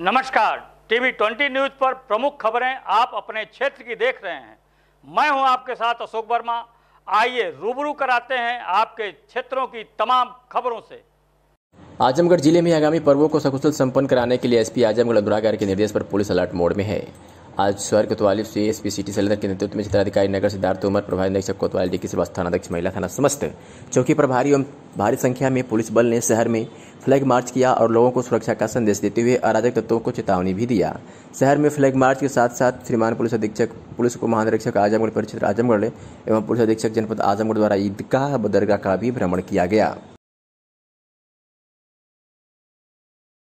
नमस्कार TV 20 news पर प्रमुख खबरें आप अपने क्षेत्र की देख रहे हैं मैं हूं आपके साथ अशोक वर्मा आइए रूबरू कराते हैं आपके क्षेत्रों की तमाम खबरों से आजमगढ़ जिले में आगामी पर्वों को सकुशल संपन्न कराने के लिए एसपी आजमगढ़ अनुरागार के निर्देश पर पुलिस अलर्ट मोड में है आज स्वर कोतवाली से एसपी सिटी सेलर के नेतृत्व में क्षेत्राधिकारी नगर सिद्धार्थ उमर प्रभारी निरीक्षक कोतवाली डी की श्रीवास्तव अध्यक्ष महिला थाना समस्त चौकी प्रभारी एवं भारी संख्या में पुलिस बल ने शहर में फ्लैग मार्च किया और लोगों को सुरक्षा का संदेश देते हुए अराजक तत्वों को चेतावनी भी दिया शहर में फ्लैग मार्च के साथ साथ श्रीमान पुलिस अधीक्षक पुलिस उप महानिरीक्षक आजमगढ़ परिक्षेत्र आजमगढ़ एवं पुलिस अधीक्षक जनपद आजमगढ़ द्वारा ईदगाह बदरगाह का भी भ्रमण किया गया